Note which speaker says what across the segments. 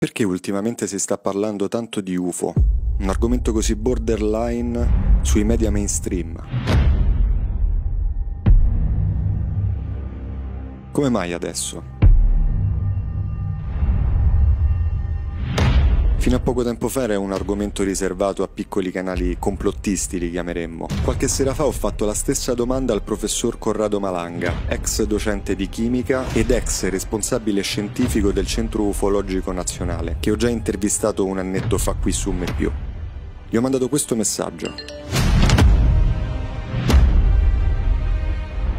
Speaker 1: Perché ultimamente si sta parlando tanto di UFO? Un argomento così borderline sui media mainstream. Come mai adesso? Fino a poco tempo fa era un argomento riservato a piccoli canali complottisti, li chiameremmo. Qualche sera fa ho fatto la stessa domanda al professor Corrado Malanga, ex docente di chimica ed ex responsabile scientifico del Centro Ufologico Nazionale, che ho già intervistato un annetto fa qui su MePiù. Gli ho mandato questo messaggio.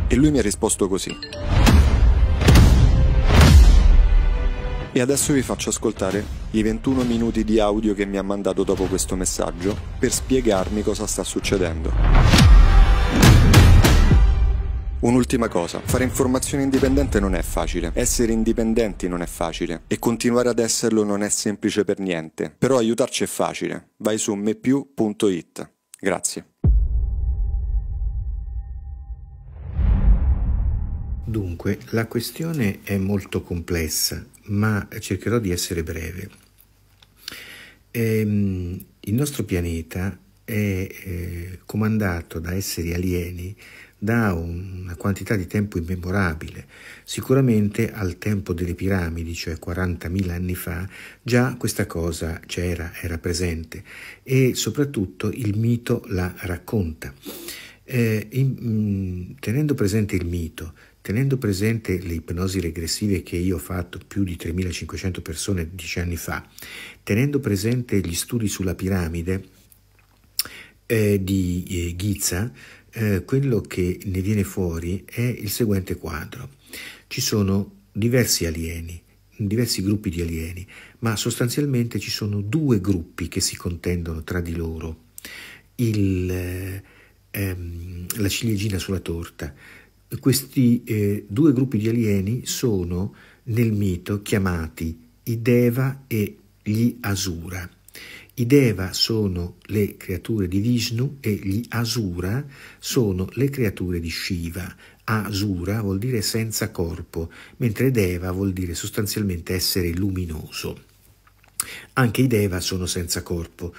Speaker 1: E lui mi ha risposto così. E adesso vi faccio ascoltare i 21 minuti di audio che mi ha mandato dopo questo messaggio per spiegarmi cosa sta succedendo. Un'ultima cosa, fare informazione indipendente non è facile, essere indipendenti non è facile e continuare ad esserlo non è semplice per niente, però aiutarci è facile. Vai su mepiu.it. Grazie.
Speaker 2: Dunque, la questione è molto complessa, ma cercherò di essere breve. Ehm, il nostro pianeta è eh, comandato da esseri alieni da una quantità di tempo immemorabile. Sicuramente al tempo delle piramidi, cioè 40.000 anni fa, già questa cosa c'era, era presente e soprattutto il mito la racconta. Eh, in, mm, tenendo presente il mito, Tenendo presente le ipnosi regressive che io ho fatto più di 3500 persone dieci anni fa, tenendo presente gli studi sulla piramide eh, di eh, Ghizza, eh, quello che ne viene fuori è il seguente quadro. Ci sono diversi alieni, diversi gruppi di alieni, ma sostanzialmente ci sono due gruppi che si contendono tra di loro. Il, eh, ehm, la ciliegina sulla torta, questi eh, due gruppi di alieni sono nel mito chiamati i Deva e gli Asura. I Deva sono le creature di Vishnu e gli Asura sono le creature di Shiva. Asura vuol dire senza corpo, mentre Deva vuol dire sostanzialmente essere luminoso. Anche i Deva sono senza corpo.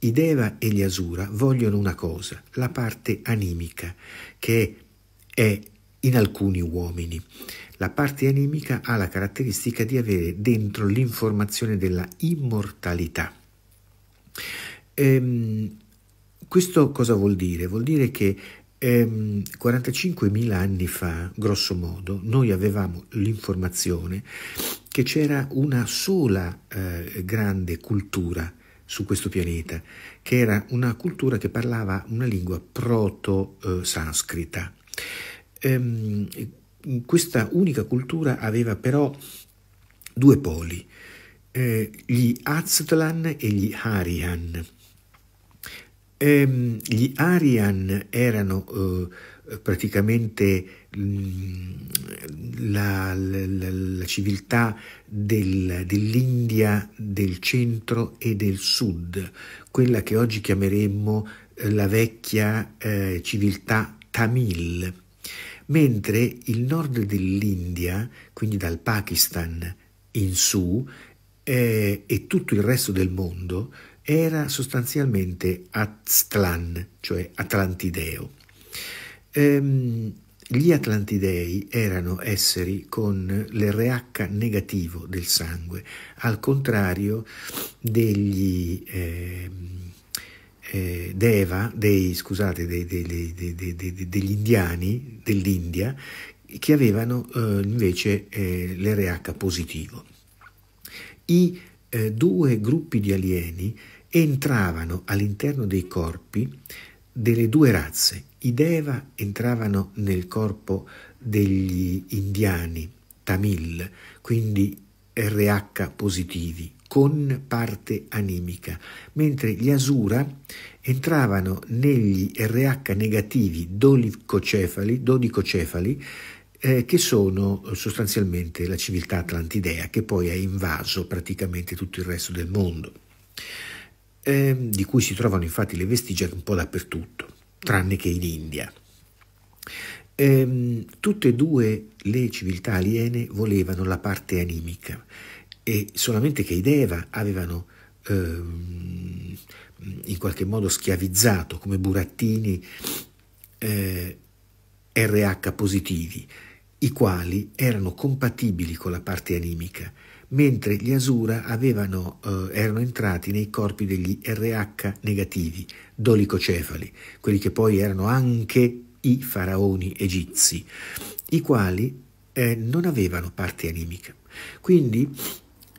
Speaker 2: I Deva e gli Asura vogliono una cosa, la parte animica, che è in alcuni uomini. La parte animica ha la caratteristica di avere dentro l'informazione della immortalità. Ehm, questo cosa vuol dire? Vuol dire che 45.000 ehm, anni fa, grosso modo, noi avevamo l'informazione che c'era una sola eh, grande cultura su questo pianeta, che era una cultura che parlava una lingua proto-sanscrita. Eh, ehm, questa unica cultura aveva però due poli, eh, gli Aztlan e gli Arian. Ehm, gli Arian erano eh, praticamente mh, mm, la, la, la, civiltà del, dell'India del centro e del sud, quella che oggi chiameremmo eh, la vecchia eh, civiltà tamil mentre il nord dell'India, quindi dal Pakistan in su, eh, e tutto il resto del mondo era sostanzialmente Aztlan, cioè Atlantideo. Ehm, gli Atlantidei erano esseri con l'RH negativo del sangue, al contrario degli... Eh, eh, Deva, dei, scusate, dei, dei, degli indiani dell'India che avevano eh, invece eh, l'RH positivo. I eh, due gruppi di alieni entravano all'interno dei corpi delle due razze. I Deva entravano nel corpo degli indiani tamil, quindi RH positivi, con parte animica, mentre gli Asura entravano negli RH negativi dolicocefali, dodicocefali eh, che sono sostanzialmente la civiltà atlantidea che poi ha invaso praticamente tutto il resto del mondo, eh, di cui si trovano infatti le vestigia un po' dappertutto, tranne che in India. Eh, tutte e due le civiltà aliene volevano la parte animica e solamente che i Deva avevano ehm, in qualche modo schiavizzato, come burattini eh, RH positivi, i quali erano compatibili con la parte animica, mentre gli Asura avevano, eh, erano entrati nei corpi degli RH negativi, dolicocefali, quelli che poi erano anche i faraoni egizi, i quali eh, non avevano parte animica. Quindi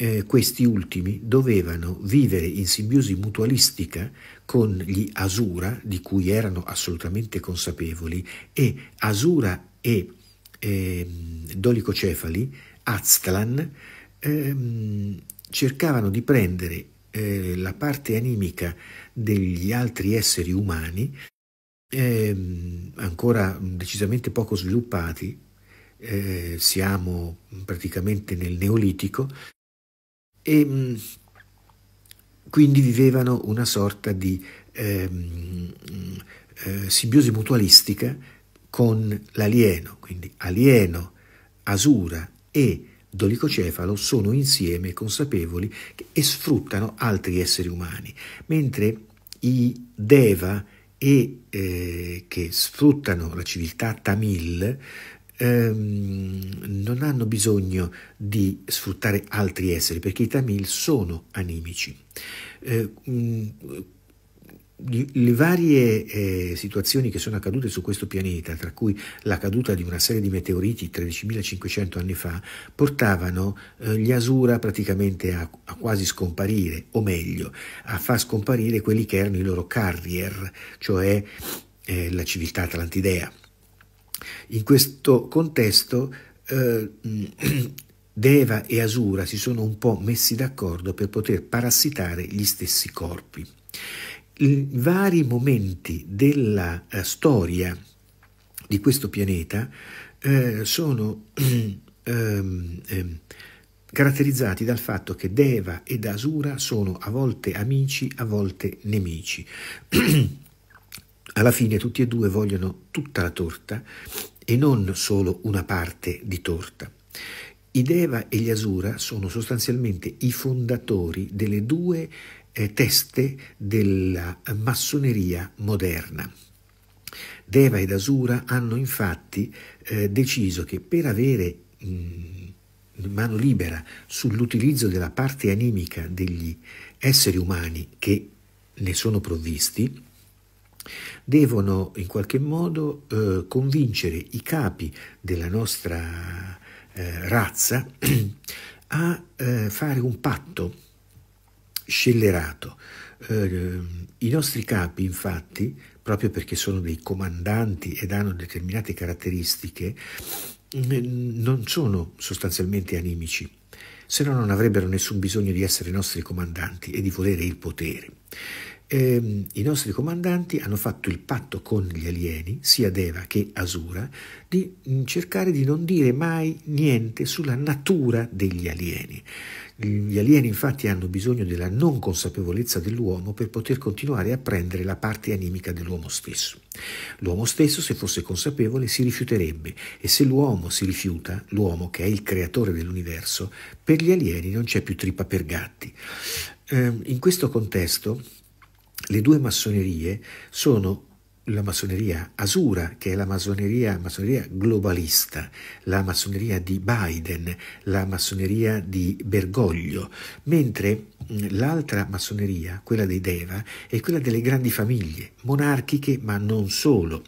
Speaker 2: eh, questi ultimi dovevano vivere in simbiosi mutualistica con gli Asura, di cui erano assolutamente consapevoli, e Asura e eh, Dolicocefali, Aztlan, ehm, cercavano di prendere eh, la parte animica degli altri esseri umani, ehm, ancora decisamente poco sviluppati, eh, siamo praticamente nel Neolitico, e mm, quindi vivevano una sorta di eh, eh, simbiosi mutualistica con l'alieno, quindi alieno, asura e dolicocefalo sono insieme consapevoli e sfruttano altri esseri umani, mentre i deva e, eh, che sfruttano la civiltà tamil ehm, non hanno bisogno di sfruttare altri esseri perché i Tamil sono animici. Eh, mh, mm, le varie eh, situazioni che sono accadute su questo pianeta, tra cui la caduta di una serie di meteoriti 13.500 anni fa, portavano eh, gli Asura praticamente a, a, quasi scomparire, o meglio, a far scomparire quelli che erano i loro carrier, cioè eh, la civiltà atlantidea. In questo contesto eh, Deva e Asura si sono un po' messi d'accordo per poter parassitare gli stessi corpi. I vari momenti della eh, storia di questo pianeta eh, sono ehm, ehm, caratterizzati dal fatto che Deva ed Asura sono a volte amici, a volte nemici. alla fine tutti e due vogliono tutta la torta e non solo una parte di torta. I Deva e gli Asura sono sostanzialmente i fondatori delle due eh, teste della massoneria moderna. Deva ed Asura hanno infatti eh, deciso che per avere mh, mm, mano libera sull'utilizzo della parte animica degli esseri umani che ne sono provvisti, devono in qualche modo eh, convincere i capi della nostra eh, razza a eh, fare un patto scellerato. Eh, I nostri capi, infatti, proprio perché sono dei comandanti ed hanno determinate caratteristiche, non sono sostanzialmente animici, se no non avrebbero nessun bisogno di essere nostri comandanti e di volere il potere eh, i nostri comandanti hanno fatto il patto con gli alieni, sia Deva che Asura, di mm, cercare di non dire mai niente sulla natura degli alieni. Gli alieni infatti hanno bisogno della non consapevolezza dell'uomo per poter continuare a prendere la parte animica dell'uomo stesso. L'uomo stesso, se fosse consapevole, si rifiuterebbe e se l'uomo si rifiuta, l'uomo che è il creatore dell'universo, per gli alieni non c'è più trippa per gatti. Eh, in questo contesto le due massonerie sono la massoneria asura, che è la massoneria, massoneria, globalista, la massoneria di Biden, la massoneria di Bergoglio, mentre l'altra massoneria, quella dei Deva, è quella delle grandi famiglie, monarchiche ma non solo,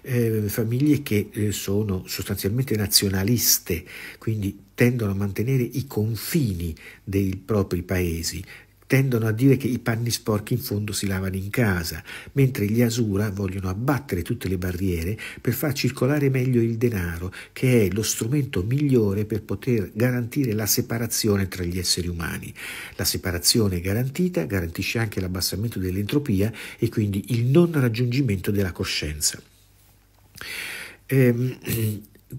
Speaker 2: eh, famiglie che eh, sono sostanzialmente nazionaliste, quindi tendono a mantenere i confini dei propri paesi, tendono a dire che i panni sporchi in fondo si lavano in casa, mentre gli Asura vogliono abbattere tutte le barriere per far circolare meglio il denaro, che è lo strumento migliore per poter garantire la separazione tra gli esseri umani. La separazione garantita garantisce anche l'abbassamento dell'entropia e quindi il non raggiungimento della coscienza. Ehm,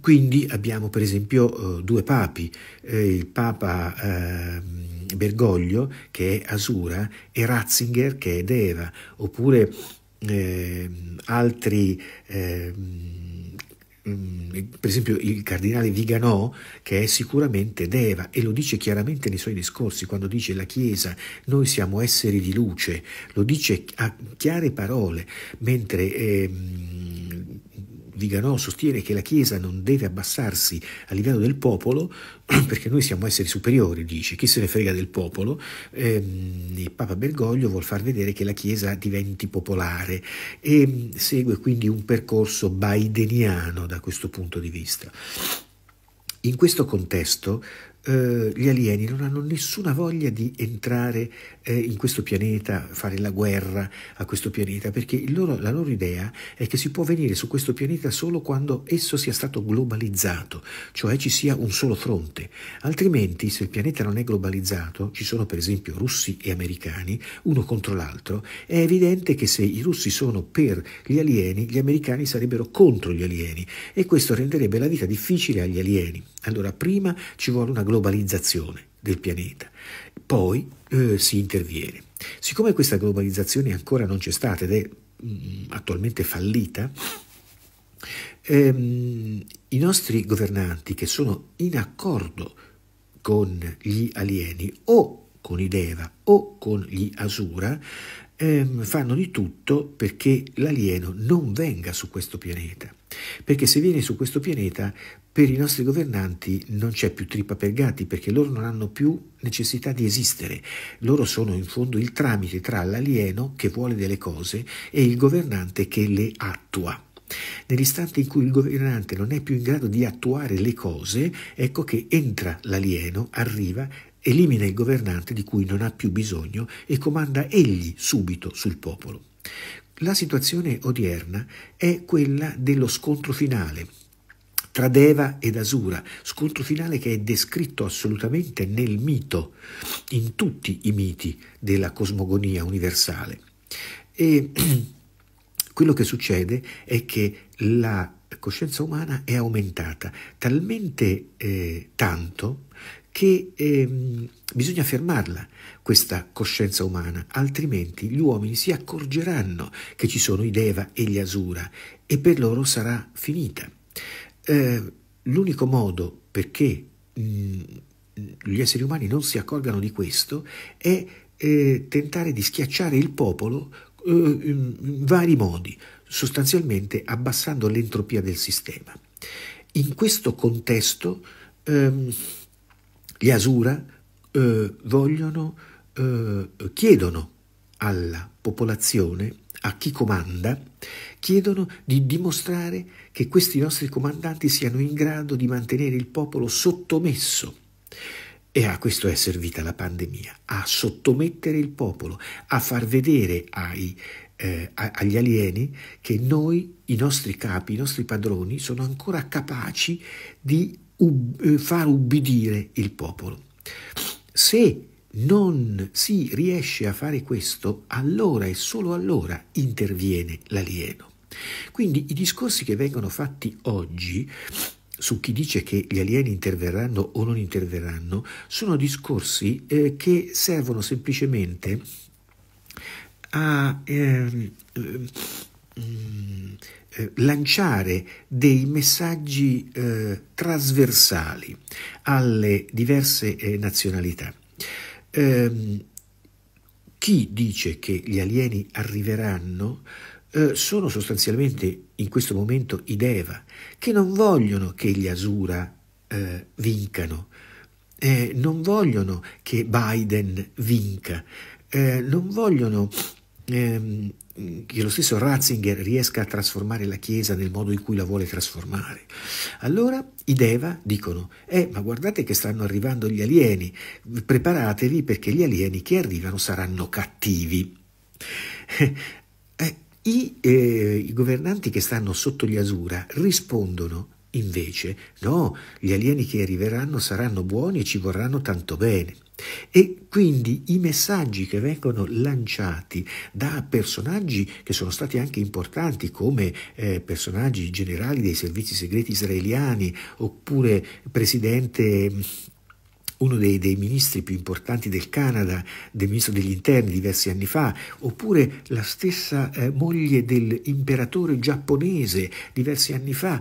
Speaker 2: quindi abbiamo per esempio eh, due papi, eh, il Papa ehm, Bergoglio che è Asura e Ratzinger che è Deva, oppure ehm, altri, ehm, mm, per esempio il cardinale Viganò, che è sicuramente Deva e lo dice chiaramente nei suoi discorsi quando dice la Chiesa, noi siamo esseri di luce, lo dice a chiare parole, mentre... Eh, Viganò sostiene che la Chiesa non deve abbassarsi a livello del popolo, perché noi siamo esseri superiori, dice, chi se ne frega del popolo, ehm, Papa Bergoglio vuol far vedere che la Chiesa diventi popolare e mm, segue quindi un percorso baideniano da questo punto di vista. In questo contesto eh, gli alieni non hanno nessuna voglia di entrare eh, in questo pianeta, fare la guerra a questo pianeta, perché loro, la loro idea è che si può venire su questo pianeta solo quando esso sia stato globalizzato, cioè ci sia un solo fronte, altrimenti se il pianeta non è globalizzato, ci sono per esempio russi e americani, uno contro l'altro, è evidente che se i russi sono per gli alieni, gli americani sarebbero contro gli alieni e questo renderebbe la vita difficile agli alieni. Allora prima ci vuole una globalizzazione del pianeta poi eh, si interviene. Siccome questa globalizzazione ancora non c'è stata ed è mh, mm, attualmente fallita, ehm, i nostri governanti che sono in accordo con gli alieni o con i Deva o con gli Asura ehm, fanno di tutto perché l'alieno non venga su questo pianeta perché se viene su questo pianeta per i nostri governanti non c'è più trippa per gatti perché loro non hanno più necessità di esistere, loro sono in fondo il tramite tra l'alieno che vuole delle cose e il governante che le attua. Nell'istante in cui il governante non è più in grado di attuare le cose, ecco che entra l'alieno, arriva, elimina il governante di cui non ha più bisogno e comanda egli subito sul popolo. La situazione odierna è quella dello scontro finale tra Deva ed Asura, scontro finale che è descritto assolutamente nel mito, in tutti i miti della cosmogonia universale. E quello che succede è che la coscienza umana è aumentata talmente eh, tanto che eh, bisogna fermarla questa coscienza umana, altrimenti gli uomini si accorgeranno che ci sono i Deva e gli Asura e per loro sarà finita. Eh, l'unico modo perché mh, mm, gli esseri umani non si accorgano di questo è eh, tentare di schiacciare il popolo eh, in vari modi, sostanzialmente abbassando l'entropia del sistema. In questo contesto ehm, gli Asura eh, vogliono, eh, chiedono alla popolazione, a chi comanda, chiedono di dimostrare che questi nostri comandanti siano in grado di mantenere il popolo sottomesso. E a questo è servita la pandemia, a sottomettere il popolo, a far vedere ai, eh, agli alieni che noi, i nostri capi, i nostri padroni, sono ancora capaci di ub- eh, far ubbidire il popolo. Se non si riesce a fare questo, allora e solo allora interviene l'alieno. Quindi i discorsi che vengono fatti oggi su chi dice che gli alieni interverranno o non interverranno sono discorsi eh, che servono semplicemente a eh, eh, eh, lanciare dei messaggi eh, trasversali alle diverse eh, nazionalità. Ehm, chi dice che gli alieni arriveranno eh, sono sostanzialmente in questo momento i Deva, che non vogliono che gli Asura eh, vincano, non vogliono che Biden vinca, non vogliono ehm, che lo stesso Ratzinger riesca a trasformare la Chiesa nel modo in cui la vuole trasformare. Allora i Deva dicono, eh ma guardate che stanno arrivando gli alieni, preparatevi perché gli alieni che arrivano saranno cattivi. Eh, I, eh, I governanti che stanno sotto gli Asura rispondono invece, no, gli alieni che arriveranno saranno buoni e ci vorranno tanto bene. E quindi i messaggi che vengono lanciati da personaggi che sono stati anche importanti come eh, personaggi generali dei servizi segreti israeliani oppure presidente mm, uno dei, dei, ministri più importanti del Canada, del ministro degli interni diversi anni fa, oppure la stessa eh, moglie dell'imperatore giapponese diversi anni fa,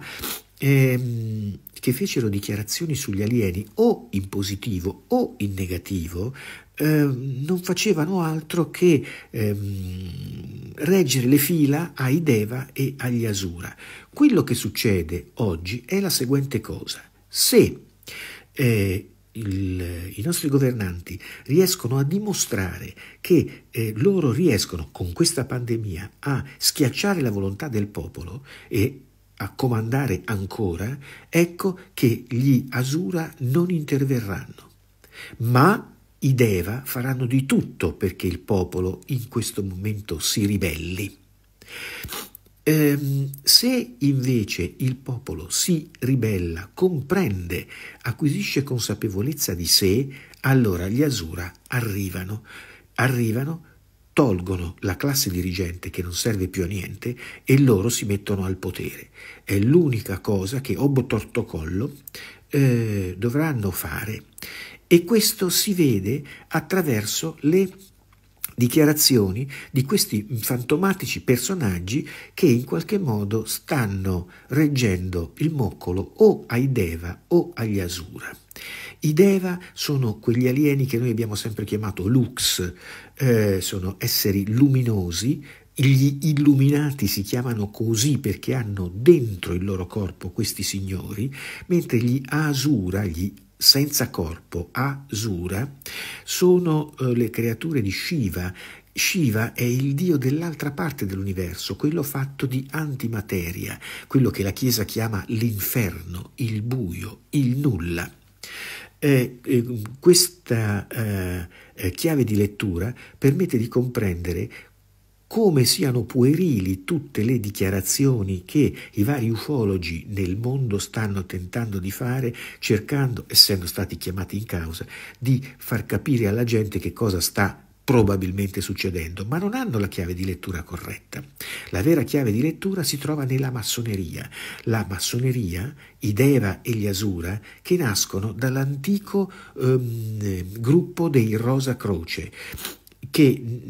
Speaker 2: ehm, che fecero dichiarazioni sugli alieni o in positivo o in negativo, ehm, non facevano altro che ehm, reggere le fila ai Deva e agli Asura. Quello che succede oggi è la seguente cosa. Se eh, il, i nostri governanti riescono a dimostrare che eh, loro riescono con questa pandemia a schiacciare la volontà del popolo e a comandare ancora, ecco che gli Asura non interverranno. Ma i Deva faranno di tutto perché il popolo in questo momento si ribelli. Ehm, se invece il popolo si ribella, comprende, acquisisce consapevolezza di sé, allora gli Asura arrivano, arrivano tolgono la classe dirigente che non serve più a niente e loro si mettono al potere. È l'unica cosa che ob tortocollo eh, dovranno fare e questo si vede attraverso le dichiarazioni di questi fantomatici personaggi che in qualche modo stanno reggendo il moccolo o ai Deva o agli Asura. I Deva sono quegli alieni che noi abbiamo sempre chiamato Lux, eh, sono esseri luminosi, gli illuminati si chiamano così perché hanno dentro il loro corpo questi signori, mentre gli Asura, gli senza corpo, Asura, sono eh, le creature di Shiva. Shiva è il dio dell'altra parte dell'universo, quello fatto di antimateria, quello che la Chiesa chiama l'inferno, il buio, il nulla. Eh, eh, questa eh, eh chiave di lettura permette di comprendere come siano puerili tutte le dichiarazioni che i vari ufologi nel mondo stanno tentando di fare, cercando, essendo stati chiamati in causa, di far capire alla gente che cosa sta probabilmente succedendo, ma non hanno la chiave di lettura corretta. La vera chiave di lettura si trova nella massoneria. La massoneria, i Deva e gli Asura, che nascono dall'antico ehm, gruppo dei Rosa Croce che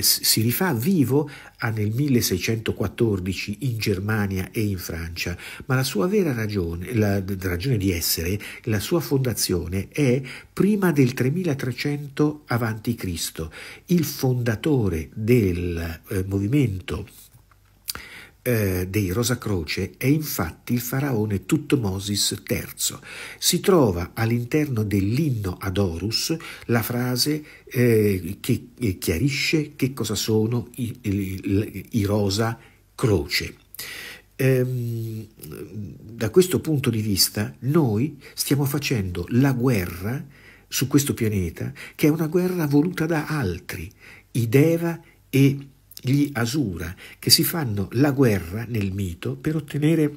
Speaker 2: si rifà vivo ah, nel 1614 in Germania e in Francia, ma la sua vera ragione, la ragione di essere, la sua fondazione è prima del 3300 a.C. Il fondatore del eh, movimento eh, dei Rosacroce è infatti il faraone Tutmosis III. Si trova all'interno dell'inno ad Horus la frase eh, che eh, chiarisce che cosa sono i, i, i rosa croce. Ehm, da questo punto di vista noi stiamo facendo la guerra su questo pianeta che è una guerra voluta da altri, i Deva e gli Asura, che si fanno la guerra nel mito per ottenere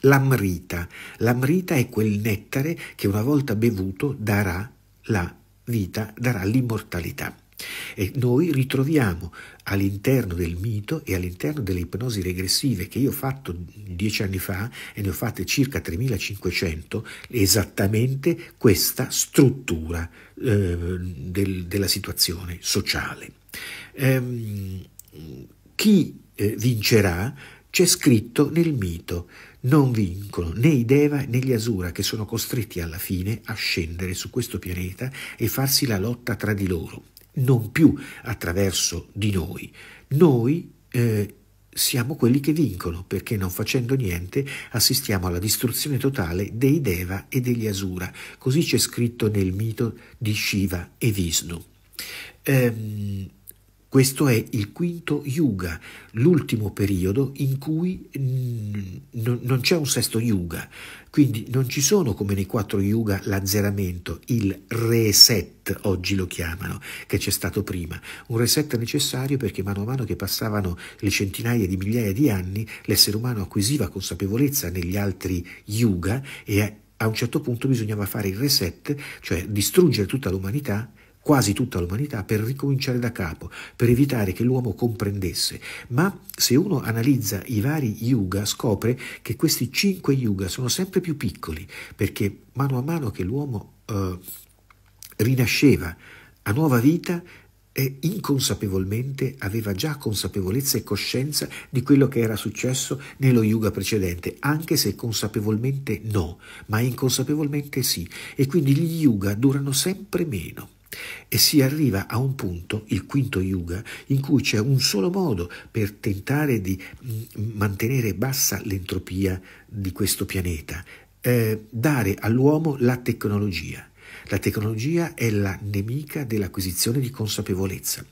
Speaker 2: l'amrita. L'amrita è quel nettare che una volta bevuto darà la vita, darà l'immortalità. E noi ritroviamo all'interno del mito e all'interno delle ipnosi regressive che io ho fatto dieci anni fa, e ne ho fatte circa 3500, esattamente questa struttura eh, del, della situazione sociale ehm, chi eh, vincerà c'è scritto nel mito. Non vincono né i Deva né gli Asura che sono costretti alla fine a scendere su questo pianeta e farsi la lotta tra di loro, non più attraverso di noi. Noi eh, siamo quelli che vincono perché non facendo niente assistiamo alla distruzione totale dei Deva e degli Asura. Così c'è scritto nel mito di Shiva e Vishnu. Ehm, questo è il quinto yuga, l'ultimo periodo in cui non c'è un sesto yuga, quindi non ci sono come nei quattro yuga l'azzeramento, il reset oggi lo chiamano, che c'è stato prima. Un reset necessario perché mano a mano che passavano le centinaia di migliaia di anni, l'essere umano acquisiva consapevolezza negli altri yuga e a un certo punto bisognava fare il reset, cioè distruggere tutta l'umanità quasi tutta l'umanità per ricominciare da capo, per evitare che l'uomo comprendesse. Ma se uno analizza i vari yuga scopre che questi cinque yuga sono sempre più piccoli, perché mano a mano che l'uomo eh, rinasceva a nuova vita, eh, inconsapevolmente aveva già consapevolezza e coscienza di quello che era successo nello yuga precedente, anche se consapevolmente no, ma inconsapevolmente sì, e quindi gli yuga durano sempre meno. E si arriva a un punto, il quinto yuga, in cui c'è un solo modo per tentare di mm, mantenere bassa l'entropia di questo pianeta, eh, dare all'uomo la tecnologia. La tecnologia è la nemica dell'acquisizione di consapevolezza.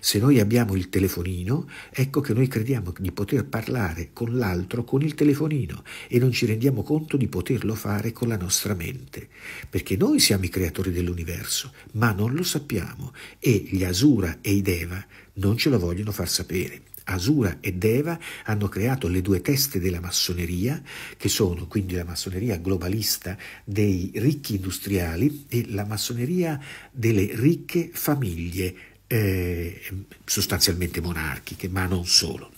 Speaker 2: Se noi abbiamo il telefonino, ecco che noi crediamo di poter parlare con l'altro con il telefonino e non ci rendiamo conto di poterlo fare con la nostra mente, perché noi siamo i creatori dell'universo, ma non lo sappiamo e gli Asura e i Deva non ce lo vogliono far sapere. Asura e Deva hanno creato le due teste della massoneria, che sono quindi la massoneria globalista dei ricchi industriali e la massoneria delle ricche famiglie, eh, sostanzialmente monarchiche, ma non solo.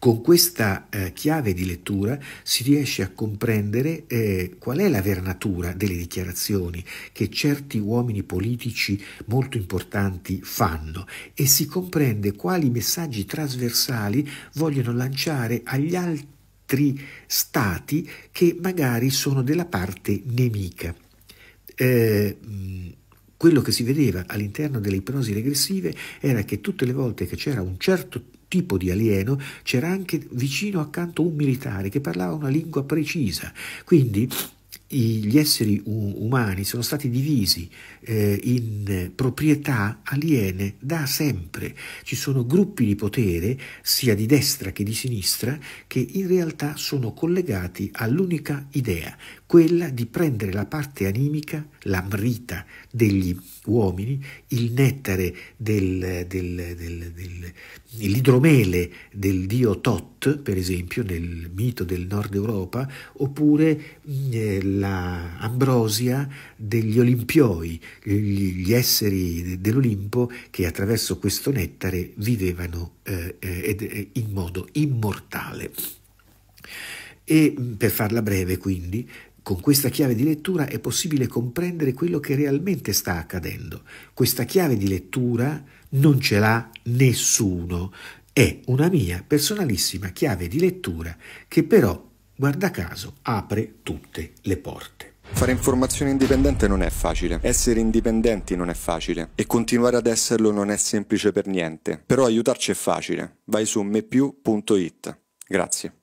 Speaker 2: Con questa eh, chiave di lettura si riesce a comprendere eh, qual è la vera natura delle dichiarazioni che certi uomini politici molto importanti fanno e si comprende quali messaggi trasversali vogliono lanciare agli altri stati che magari sono della parte nemica. Eh, quello che si vedeva all'interno delle ipnosi regressive era che tutte le volte che c'era un certo tipo di alieno, c'era anche vicino accanto un militare che parlava una lingua precisa. Quindi gli esseri umani sono stati divisi eh, in proprietà aliene da sempre. Ci sono gruppi di potere, sia di destra che di sinistra, che in realtà sono collegati all'unica idea quella di prendere la parte animica, l'amrita degli uomini, il nettare dell'idromele del dio Tot, per esempio, nel mito del nord Europa, oppure mm, eh, l'ambrosia degli olimpioi, gli, gli esseri dell'Olimpo che attraverso questo nettare vivevano eh, eh, eh, in modo immortale. E mm, per farla breve, quindi, con questa chiave di lettura è possibile comprendere quello che realmente sta accadendo. Questa chiave di lettura non ce l'ha nessuno, è una mia personalissima chiave di lettura che però, guarda caso, apre tutte le porte.
Speaker 1: Fare informazione indipendente non è facile, essere indipendenti non è facile e continuare ad esserlo non è semplice per niente, però aiutarci è facile. Vai su mepiu.it. Grazie.